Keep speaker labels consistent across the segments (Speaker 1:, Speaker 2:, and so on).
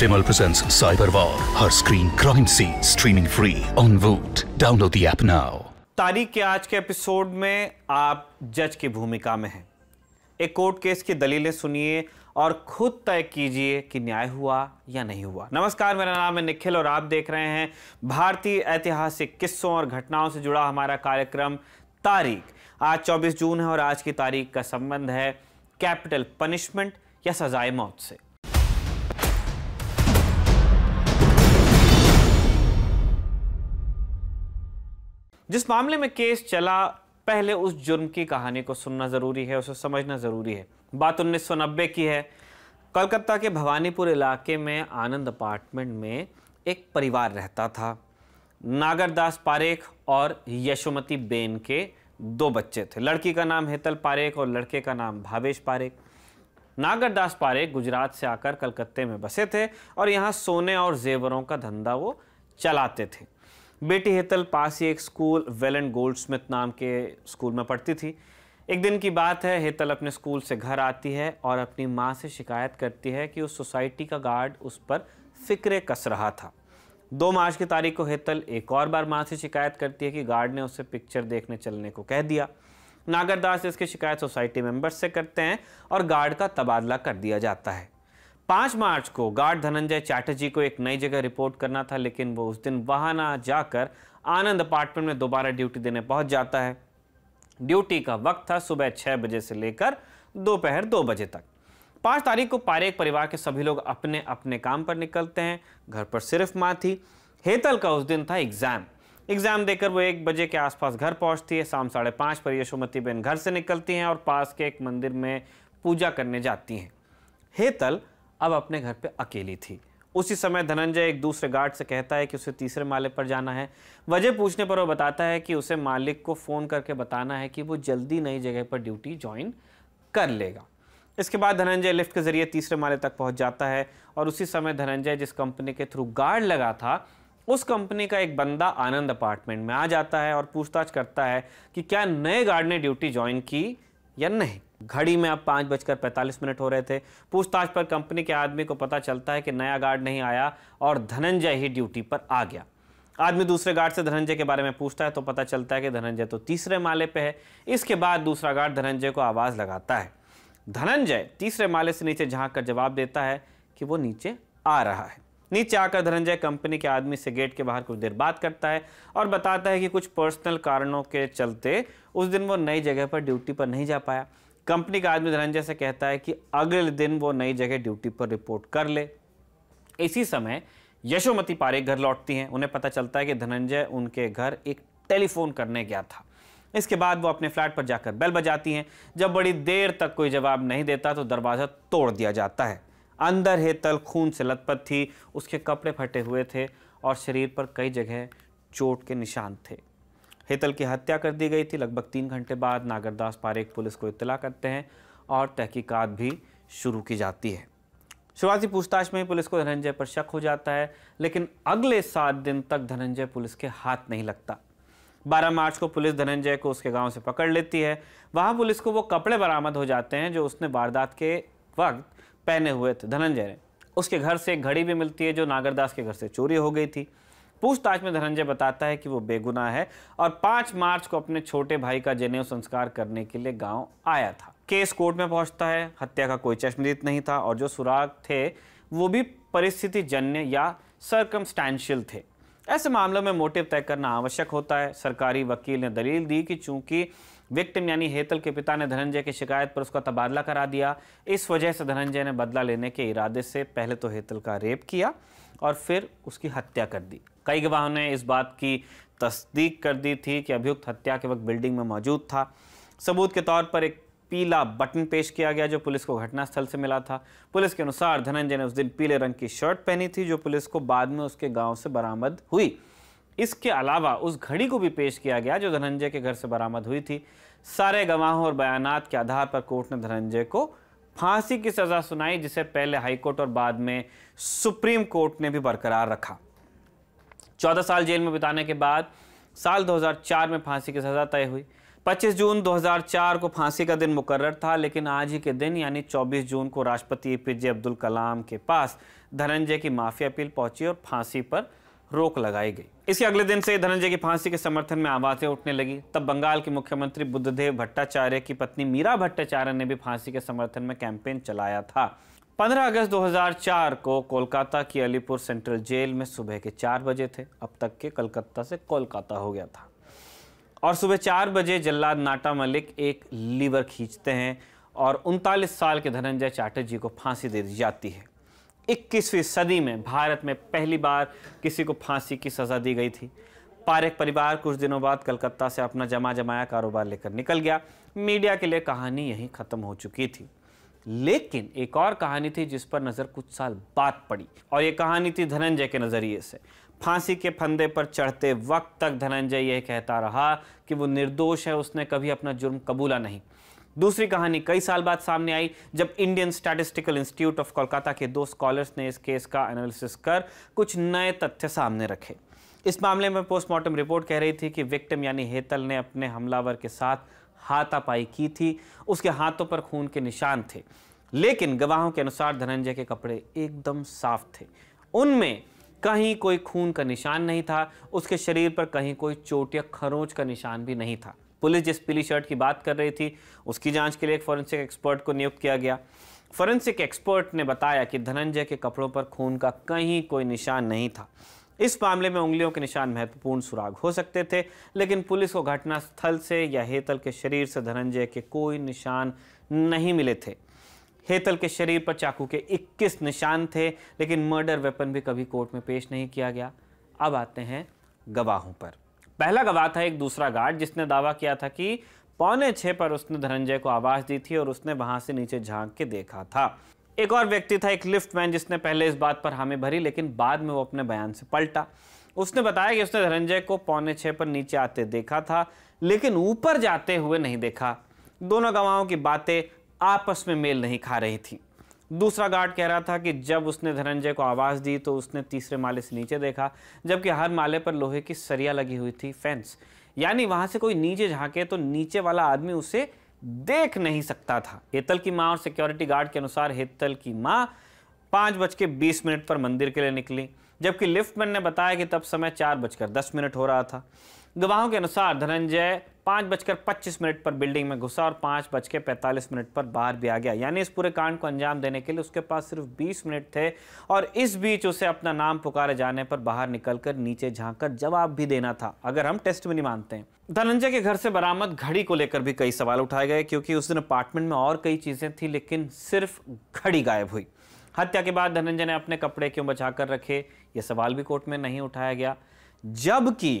Speaker 1: Vimal presents Cyber War, her screen crime scene, streaming free on Voot. Download the app now. तारीख के आज के episode में आप जज की भूमिका में हैं एक कोर्ट केस की दलीलें सुनिए और खुद तय कीजिए कि न्याय हुआ या नहीं हुआ नमस्कार मेरा नाम है निखिल और आप देख रहे हैं भारतीय ऐतिहासिक किस्सों और घटनाओं से जुड़ा हमारा कार्यक्रम तारीख आज 24 जून है और आज की तारीख का संबंध है कैपिटल पनिशमेंट या सजाए मौत से जिस मामले में केस चला पहले उस जुर्म की कहानी को सुनना ज़रूरी है उसे समझना ज़रूरी है बात उन्नीस की है कलकत्ता के भवानीपुर इलाके में आनंद अपार्टमेंट में एक परिवार रहता था नागरदास पारेख और यशोमती बेन के दो बच्चे थे लड़की का नाम हेतल पारेख और लड़के का नाम भावेश पारेख नागरदास पारेख गुजरात से आकर कलकत्ते में बसे थे और यहाँ सोने और जेवरों का धंधा वो चलाते थे बेटी हेतल पास ही एक school Well and Goldsmith नाम के स्कूल में पढ़ती थी एक दिन की बात है हेतल अपने स्कूल से घर आती है और अपनी माँ से शिकायत करती है कि उस सोसाइटी का गार्ड उस पर फिक्र कस रहा था दो मार्च की तारीख को हेतल एक और बार माँ से शिकायत करती है कि गार्ड ने उसे पिक्चर देखने चलने को कह दिया नागरदास इसकी शिकायत सोसाइटी मेंबर्स से करते हैं और गार्ड का तबादला कर दिया जाता है पाँच मार्च को गार्ड धनंजय चैटर्जी को एक नई जगह रिपोर्ट करना था लेकिन वो उस दिन वहां ना जाकर आनंद अपार्टमेंट में दोबारा ड्यूटी देने पहुँच जाता है ड्यूटी का वक्त था सुबह छः बजे से लेकर दोपहर दो बजे तक पाँच तारीख को पारेख परिवार के सभी लोग अपने अपने काम पर निकलते हैं घर पर सिर्फ माँ थी हेतल का उस दिन था एग्ज़ाम एग्ज़ाम देकर वो एक बजे के आसपास घर पहुंचती है शाम साढ़े पाँच पर यशोमती बेन घर से निकलती हैं और पास के एक मंदिर में पूजा करने जाती हैं हेतल अब अपने घर पे अकेली थी उसी समय धनंजय एक दूसरे गार्ड से कहता है कि उसे तीसरे माले पर जाना है वजह पूछने पर वो बताता है कि उसे मालिक को फ़ोन करके बताना है कि वो जल्दी नई जगह पर ड्यूटी ज्वाइन कर लेगा इसके बाद धनंजय लिफ्ट के जरिए तीसरे माले तक पहुंच जाता है और उसी समय धनंजय जिस कंपनी के थ्रू गार्ड लगा था उस कंपनी का एक बंदा आनंद अपार्टमेंट में आ जाता है और पूछताछ करता है कि क्या नए गार्ड ने ड्यूटी ज्वाइन की या नहीं घड़ी में अब पाँच बजकर पैंतालीस मिनट हो रहे थे पूछताछ पर कंपनी के आदमी को पता चलता है कि नया गार्ड नहीं आया और धनंजय ही ड्यूटी पर आ गया आदमी दूसरे गार्ड से धनंजय के बारे में पूछता है तो पता चलता है कि धनंजय तो तीसरे माले पे है इसके बाद दूसरा गार्ड धनंजय को आवाज़ लगाता है धनंजय तीसरे माले से नीचे झाँक कर जवाब देता है कि वो नीचे आ रहा है नीचे आकर धनंजय कंपनी के आदमी से गेट के बाहर कुछ देर बात करता है और बताता है कि कुछ पर्सनल कारणों के चलते उस दिन वो नई जगह पर ड्यूटी पर नहीं जा पाया कंपनी का आदमी धनंजय से कहता है कि अगले दिन वो नई जगह ड्यूटी पर रिपोर्ट कर ले इसी समय यशोमती पारे घर लौटती हैं उन्हें पता चलता है कि धनंजय उनके घर एक टेलीफोन करने गया था इसके बाद वो अपने फ्लैट पर जाकर बेल बजाती हैं जब बड़ी देर तक कोई जवाब नहीं देता तो दरवाज़ा तोड़ दिया जाता है अंदर हेतल खून से लथपथ थी उसके कपड़े फटे हुए थे और शरीर पर कई जगह चोट के निशान थे हेतल की हत्या कर दी गई थी लगभग तीन घंटे बाद नागरदास पारेख पुलिस को इतला करते हैं और तहकीकात भी शुरू की जाती है शुरुआती पूछताछ में ही पुलिस को धनंजय पर शक हो जाता है लेकिन अगले सात दिन तक धनंजय पुलिस के हाथ नहीं लगता 12 मार्च को पुलिस धनंजय को उसके गांव से पकड़ लेती है वहां पुलिस को वो कपड़े बरामद हो जाते हैं जो उसने वारदात के वक्त पहने हुए थे धनंजय ने उसके घर से एक घड़ी भी मिलती है जो नागरदास के घर से चोरी हो गई थी पूछताछ में धनंजय बताता है कि वो बेगुनाह है और पांच मार्च को अपने छोटे भाई का जनेऊ संस्कार करने के लिए गांव आया था केस कोर्ट में पहुंचता है हत्या का कोई चश्मदीद नहीं था और जो सुराग थे वो भी परिस्थिति जन्य या सरकमस्टैंशियल थे ऐसे मामलों में मोटिव तय करना आवश्यक होता है सरकारी वकील ने दलील दी कि चूंकि विक्टिम यानी हेतल के पिता ने धनंजय की शिकायत पर उसका तबादला करा दिया इस वजह से धनंजय ने बदला लेने के इरादे से पहले तो हेतल का रेप किया और फिर उसकी हत्या कर दी कई गवाहों ने इस बात की तस्दीक कर दी थी कि अभियुक्त हत्या के वक्त बिल्डिंग में मौजूद था सबूत के तौर पर एक पीला बटन पेश किया गया जो पुलिस को घटनास्थल से मिला था पुलिस के अनुसार धनंजय ने उस दिन पीले रंग की शर्ट पहनी थी जो पुलिस को बाद में उसके गांव से बरामद हुई इसके अलावा उस घड़ी को भी पेश किया गया जो धनंजय के घर से बरामद हुई थी सारे गवाहों और बयानात के आधार पर कोर्ट ने धनंजय को फांसी की सज़ा सुनाई जिसे पहले हाईकोर्ट और बाद में सुप्रीम कोर्ट ने भी बरकरार रखा चौदह साल जेल में बिताने के बाद साल 2004 में फांसी की सज़ा तय हुई 25 जून 2004 को फांसी का दिन मुकर्र था लेकिन आज ही के दिन यानी 24 जून को राष्ट्रपति ए अब्दुल कलाम के पास धनंजय की माफी अपील पहुंची और फांसी पर रोक लगाई गई इसके अगले दिन से धनंजय की फांसी के समर्थन में आवाजें उठने लगी तब बंगाल के मुख्यमंत्री बुद्धदेव भट्टाचार्य की पत्नी मीरा भट्टाचार्य ने भी फांसी के समर्थन में कैंपेन चलाया था 15 अगस्त 2004 को कोलकाता की अलीपुर सेंट्रल जेल में सुबह के चार बजे थे अब तक के कलकत्ता से कोलकाता हो गया था और सुबह चार बजे जल्लाद नाटा मलिक एक लीवर खींचते हैं और उनतालीस साल के धनंजय चाटर्जी को फांसी दे दी जाती है 21वीं सदी में भारत में पहली बार किसी को फांसी की सज़ा दी गई थी पारेख परिवार कुछ दिनों बाद कलकत्ता से अपना जमा जमाया कारोबार लेकर निकल गया मीडिया के लिए कहानी यहीं ख़त्म हो चुकी थी लेकिन एक और कहानी थी जिस पर नज़र कुछ साल बाद पड़ी और यह कहानी थी धनंजय के नज़रिए से फांसी के फंदे पर चढ़ते वक्त तक धनंजय यह कहता रहा कि वो निर्दोष है उसने कभी अपना जुर्म कबूला नहीं दूसरी कहानी कई साल बाद सामने आई जब Indian Statistical Institute of Kolkata के दो स्कॉलर्स ने इस केस का एनालिसिस कर कुछ नए तथ्य सामने रखे इस मामले में पोस्टमार्टम रिपोर्ट कह रही थी कि विक्टिम यानी हेतल ने अपने हमलावर के साथ हाथापाई की थी उसके हाथों पर खून के निशान थे लेकिन गवाहों के अनुसार धनंजय के कपड़े एकदम साफ थे उनमें कहीं कोई खून का निशान नहीं था उसके शरीर पर कहीं कोई चोट या खरोंच का निशान भी नहीं था पुलिस जिस पीली शर्ट की बात कर रही थी उसकी जांच के लिए एक फॉरेंसिक एक्सपर्ट को नियुक्त किया गया फॉरेंसिक एक्सपर्ट ने बताया कि धनंजय के कपड़ों पर खून का कहीं कोई निशान नहीं था इस मामले में उंगलियों के निशान महत्वपूर्ण सुराग हो सकते थे लेकिन पुलिस को घटनास्थल से या हेतल के शरीर से धनंजय के कोई निशान नहीं मिले थे हेतल के शरीर पर चाकू के 21 निशान थे लेकिन मर्डर वेपन भी कभी कोर्ट में पेश नहीं किया गया अब आते हैं गवाहों पर पहला गवाह था एक दूसरा गार्ड जिसने दावा किया था कि पौने छह पर उसने धनंजय को आवाज़ दी थी और उसने वहां से नीचे झांक के देखा था एक और व्यक्ति था एक लिफ्ट मैन जिसने पहले इस बात पर हामी भरी लेकिन बाद में वो अपने बयान से पलटा उसने बताया कि उसने धनंजय को पौने छह पर नीचे आते देखा था लेकिन ऊपर जाते हुए नहीं देखा दोनों गवाहों की बातें आपस में मेल नहीं खा रही थी दूसरा गार्ड कह रहा था कि जब उसने धनंजय को आवाज़ दी तो उसने तीसरे माले से नीचे देखा जबकि हर माले पर लोहे की सरिया लगी हुई थी फेंस यानी वहां से कोई नीचे झांके तो नीचे वाला आदमी उसे देख नहीं सकता था हेतल की माँ और सिक्योरिटी गार्ड के अनुसार हेतल की माँ पाँच बज के बीस मिनट पर मंदिर के लिए निकली जबकि लिफ्टमैन ने बताया कि तब समय चार बजकर दस मिनट हो रहा था गवाहों के अनुसार धनंजय पाँच बजकर पच्चीस मिनट पर बिल्डिंग में घुसा और पाँच बज के पैंतालीस मिनट पर बाहर भी आ गया यानी इस पूरे कांड को अंजाम देने के लिए उसके पास सिर्फ बीस मिनट थे और इस बीच उसे अपना नाम पुकारे जाने पर बाहर निकलकर नीचे झांक जवाब भी देना था अगर हम टेस्ट में नहीं मानते हैं धनंजय के घर से बरामद घड़ी को लेकर भी कई सवाल उठाए गए क्योंकि उस दिन अपार्टमेंट में और कई चीज़ें थी लेकिन सिर्फ घड़ी गायब हुई हत्या के बाद धनंजय ने अपने कपड़े क्यों बचा कर रखे ये सवाल भी कोर्ट में नहीं उठाया गया जबकि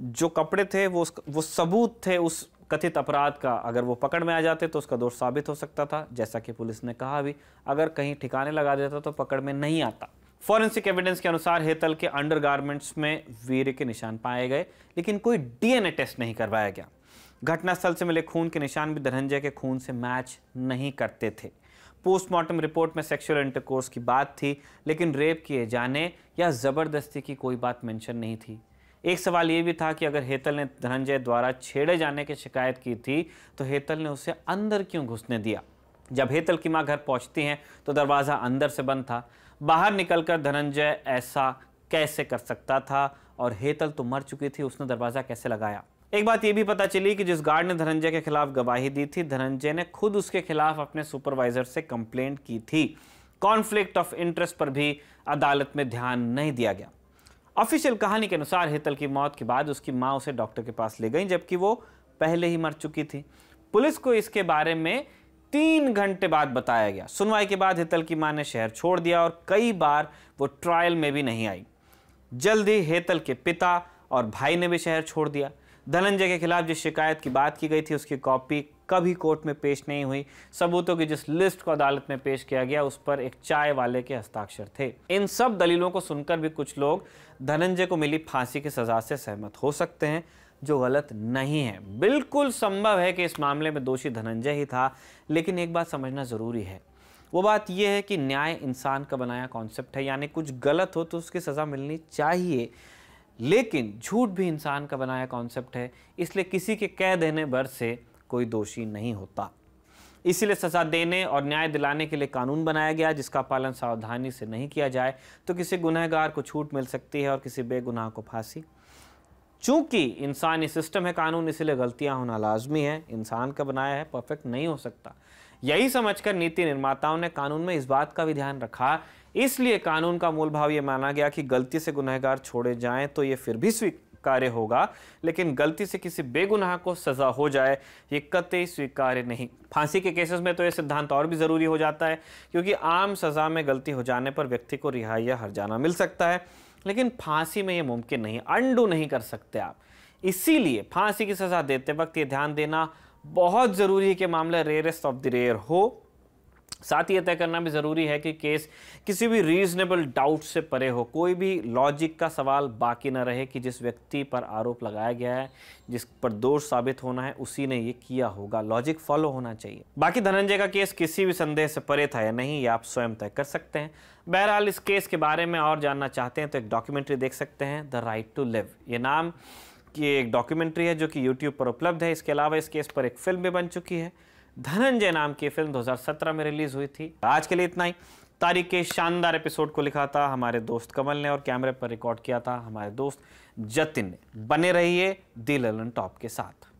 Speaker 1: जो कपड़े थे वो वो सबूत थे उस कथित अपराध का अगर वो पकड़ में आ जाते तो उसका दोष साबित हो सकता था जैसा कि पुलिस ने कहा भी अगर कहीं ठिकाने लगा देता तो पकड़ में नहीं आता फॉरेंसिक एविडेंस के अनुसार हेतल के अंडरगारमेंट्स में वीर के निशान पाए गए लेकिन कोई डीएनए टेस्ट नहीं करवाया गया घटनास्थल से मिले खून के निशान भी धनंजय के खून से मैच नहीं करते थे पोस्टमार्टम रिपोर्ट में सेक्सुअल इंटरकोर्स की बात थी लेकिन रेप किए जाने या ज़बरदस्ती की कोई बात मेंशन नहीं थी एक सवाल ये भी था कि अगर हेतल ने धनंजय द्वारा छेड़े जाने की शिकायत की थी तो हेतल ने उसे अंदर क्यों घुसने दिया जब हेतल की माँ घर पहुँचती हैं तो दरवाज़ा अंदर से बंद था बाहर निकलकर धनंजय ऐसा कैसे कर सकता था और हेतल तो मर चुकी थी उसने दरवाज़ा कैसे लगाया एक बात ये भी पता चली कि जिस गार्ड ने धनंजय के खिलाफ गवाही दी थी धनंजय ने खुद उसके खिलाफ अपने सुपरवाइजर से कंप्लेंट की थी कॉन्फ्लिक्ट ऑफ इंटरेस्ट पर भी अदालत में ध्यान नहीं दिया गया ऑफिशियल कहानी के अनुसार हेतल की मौत के बाद उसकी माँ उसे डॉक्टर के पास ले गई जबकि वो पहले ही मर चुकी थी पुलिस को इसके बारे में तीन घंटे बाद बताया गया सुनवाई के बाद हेतल की माँ ने शहर छोड़ दिया और कई बार वो ट्रायल में भी नहीं आई जल्द ही हेतल के पिता और भाई ने भी शहर छोड़ दिया धनंजय के खिलाफ जिस शिकायत की बात की गई थी उसकी कॉपी कभी कोर्ट में पेश नहीं हुई सबूतों की जिस लिस्ट को अदालत में पेश किया गया उस पर एक चाय वाले के हस्ताक्षर थे इन सब दलीलों को सुनकर भी कुछ लोग धनंजय को मिली फांसी की सजा से सहमत हो सकते हैं जो गलत नहीं है बिल्कुल संभव है कि इस मामले में दोषी धनंजय ही था लेकिन एक बात समझना ज़रूरी है वो बात यह है कि न्याय इंसान का बनाया कॉन्सेप्ट है यानी कुछ गलत हो तो उसकी सज़ा मिलनी चाहिए लेकिन झूठ भी इंसान का बनाया कॉन्सेप्ट है इसलिए किसी के कह देने भर से कोई दोषी नहीं होता इसीलिए सज़ा देने और न्याय दिलाने के लिए कानून बनाया गया जिसका पालन सावधानी से नहीं किया जाए तो किसी गुनहगार को छूट मिल सकती है और किसी बेगुनाह को फांसी चूंकि इंसानी सिस्टम है कानून इसीलिए गलतियां होना लाजमी है इंसान का बनाया है परफेक्ट नहीं हो सकता यही समझकर नीति निर्माताओं ने कानून में इस बात का भी ध्यान रखा इसलिए कानून का मूल भाव ये माना गया कि गलती से गुनहगार छोड़े जाएं तो ये फिर भी स्वीक कार्य होगा लेकिन गलती से किसी बेगुनाह को सज़ा हो जाए ये कतई स्वीकार्य नहीं फांसी के केसेस में तो यह सिद्धांत और भी ज़रूरी हो जाता है क्योंकि आम सज़ा में गलती हो जाने पर व्यक्ति को रिहाई या हरजाना मिल सकता है लेकिन फांसी में यह मुमकिन नहीं अंडू नहीं कर सकते आप इसीलिए फांसी की सज़ा देते वक्त ये ध्यान देना बहुत ज़रूरी है कि मामला रेयरेस्ट ऑफ द रेयर हो साथ ही यह तय करना भी ज़रूरी है कि केस किसी भी रीजनेबल डाउट से परे हो कोई भी लॉजिक का सवाल बाकी ना रहे कि जिस व्यक्ति पर आरोप लगाया गया है जिस पर दोष साबित होना है उसी ने ये किया होगा लॉजिक फॉलो होना चाहिए बाकी धनंजय का केस किसी भी संदेह से परे था या नहीं ये आप स्वयं तय कर सकते हैं बहरहाल इस केस के बारे में और जानना चाहते हैं तो एक डॉक्यूमेंट्री देख सकते हैं द राइट टू लिव ये नाम की एक डॉक्यूमेंट्री है जो कि यूट्यूब पर उपलब्ध है इसके अलावा इस केस पर एक फिल्म भी बन चुकी है धनंजय नाम की फिल्म 2017 में रिलीज हुई थी आज के लिए इतना ही तारीख के शानदार एपिसोड को लिखा था हमारे दोस्त कमल ने और कैमरे पर रिकॉर्ड किया था हमारे दोस्त जतिन ने बने रहिए दिल एलन टॉप के साथ